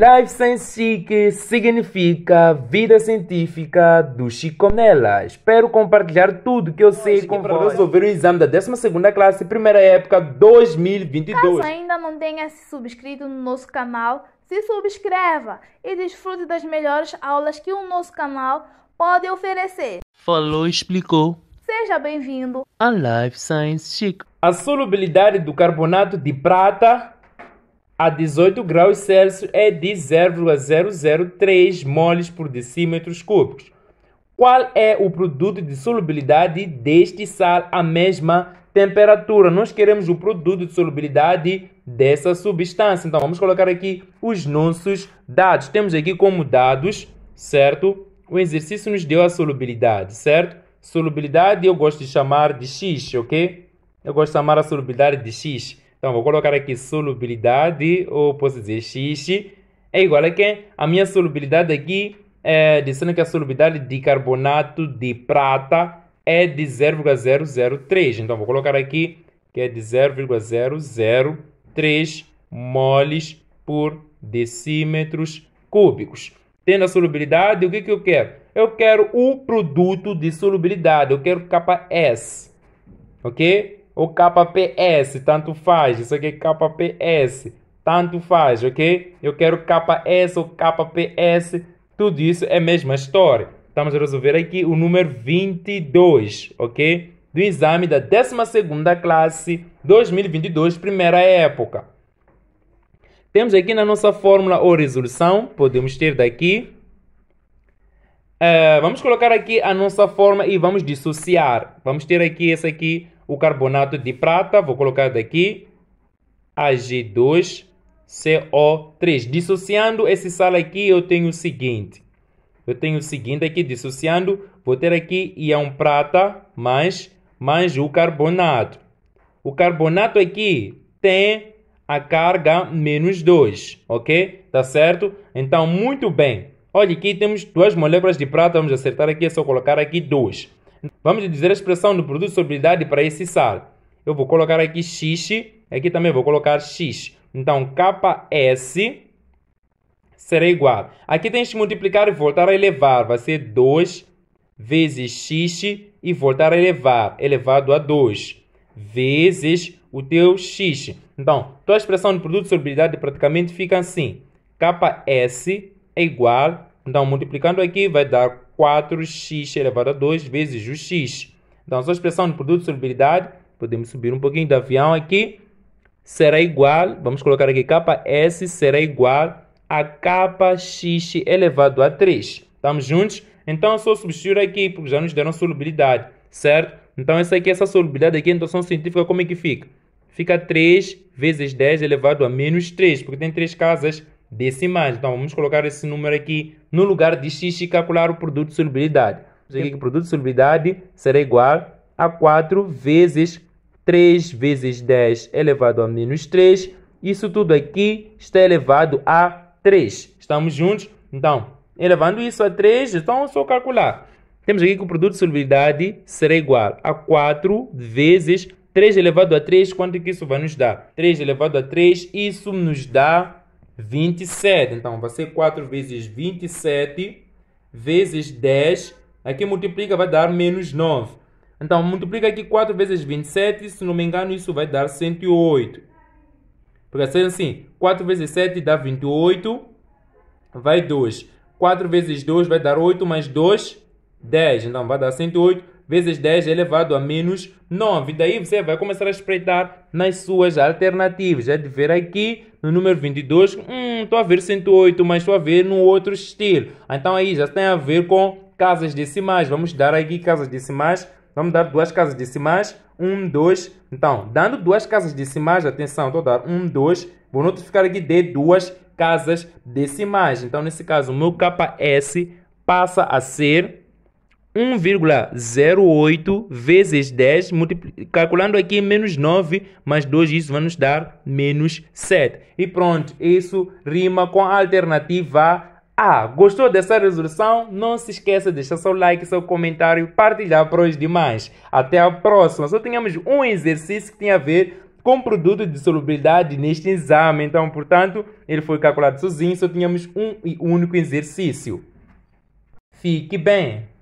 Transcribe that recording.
Life Science Chic significa vida científica do Chiconela. Espero compartilhar tudo que eu sei com para resolver o exame da 12 classe, primeira época 2022. Caso ainda não tenha se subscrito no nosso canal, se subscreva e desfrute das melhores aulas que o nosso canal pode oferecer. Falou, explicou. Seja bem-vindo a Life Science Chic. A solubilidade do carbonato de prata a 18 graus Celsius é de 0,003 moles por decímetros cúbicos. Qual é o produto de solubilidade deste sal à mesma temperatura? Nós queremos o produto de solubilidade dessa substância. Então vamos colocar aqui os nossos dados. Temos aqui como dados, certo? O exercício nos deu a solubilidade, certo? Solubilidade eu gosto de chamar de X, ok? Eu gosto de chamar a solubilidade de X. Então, vou colocar aqui solubilidade, ou posso dizer x, é igual a é quem? A minha solubilidade aqui, é, dizendo que a solubilidade de carbonato de prata é de 0,003. Então, vou colocar aqui que é de 0,003 moles por decímetros cúbicos. Tendo a solubilidade, o que, que eu quero? Eu quero o produto de solubilidade, eu quero KS, ok? ou KPS, tanto faz. Isso aqui é KPS, tanto faz, ok? Eu quero KS ou KPS, tudo isso é a mesma história. Estamos a resolver aqui o número 22, ok? Do exame da 12 classe 2022, primeira época. Temos aqui na nossa fórmula ou resolução, podemos ter daqui. Uh, vamos colocar aqui a nossa forma e vamos dissociar. Vamos ter aqui essa aqui o carbonato de prata, vou colocar daqui, Ag2CO3. Dissociando esse sal aqui, eu tenho o seguinte. Eu tenho o seguinte aqui, dissociando, vou ter aqui ião prata mais, mais o carbonato. O carbonato aqui tem a carga menos 2, ok? Tá certo? Então, muito bem. Olha, aqui temos duas moléculas de prata, vamos acertar aqui, é só colocar aqui duas. Vamos dizer a expressão do produto de solubilidade para esse sal. Eu vou colocar aqui X, aqui também vou colocar X. Então, KS será igual. Aqui tens que multiplicar e voltar a elevar. Vai ser 2 vezes X e voltar a elevar, elevado a 2, vezes o teu X. Então, tua expressão de produto de solubilidade praticamente fica assim. KS é igual então, multiplicando aqui, vai dar 4x elevado a 2 vezes o x. Então, a expressão de produto de solubilidade, podemos subir um pouquinho do avião aqui, será igual, vamos colocar aqui KS será igual a KX elevado a 3. Estamos juntos? Então, eu só substituir aqui, porque já nos deram solubilidade, certo? Então, essa aqui, essa solubilidade aqui, a notação científica, como é que fica? Fica 3 vezes 10 elevado a menos 3, porque tem três casas decimais. Então vamos colocar esse número aqui no lugar de x e calcular o produto de solubilidade. Vamos aqui que o produto de solubilidade será igual a 4 vezes 3 vezes 10 elevado a menos 3. Isso tudo aqui está elevado a 3. Estamos juntos? Então, elevando isso a 3, então é só calcular. Temos aqui que o produto de solubilidade será igual a 4 vezes 3 elevado a 3. Quanto que isso vai nos dar? 3 elevado a 3, isso nos dá 27. Então, vai ser 4 vezes 27 vezes 10. Aqui multiplica, vai dar menos 9. Então, multiplica aqui 4 vezes 27. Se não me engano, isso vai dar 108. Porque assim, 4 assim, vezes 7 dá 28. Vai 2. 4 vezes 2 vai dar 8, mais 2, 10. Então, vai dar 108 vezes 10 elevado a menos 9. Daí você vai começar a espreitar nas suas alternativas. É de ver aqui no número 22, hum, estou a ver 108, mas estou a ver no outro estilo. Ah, então aí já tem a ver com casas decimais. Vamos dar aqui casas decimais. Vamos dar duas casas decimais. 1, 2. Então, dando duas casas decimais, atenção, estou a dar 1, 2. Vou notificar aqui de duas casas decimais. Então, nesse caso, o meu KS passa a ser 1,08 vezes 10, calculando aqui menos 9, mais 2, isso vai nos dar menos 7. E pronto, isso rima com a alternativa A. Gostou dessa resolução? Não se esqueça de deixar seu like, seu comentário e partilhar para os é demais. Até a próxima. Só tínhamos um exercício que tinha a ver com produto de solubilidade neste exame. Então, portanto, ele foi calculado sozinho, só tínhamos um e único exercício. Fique bem!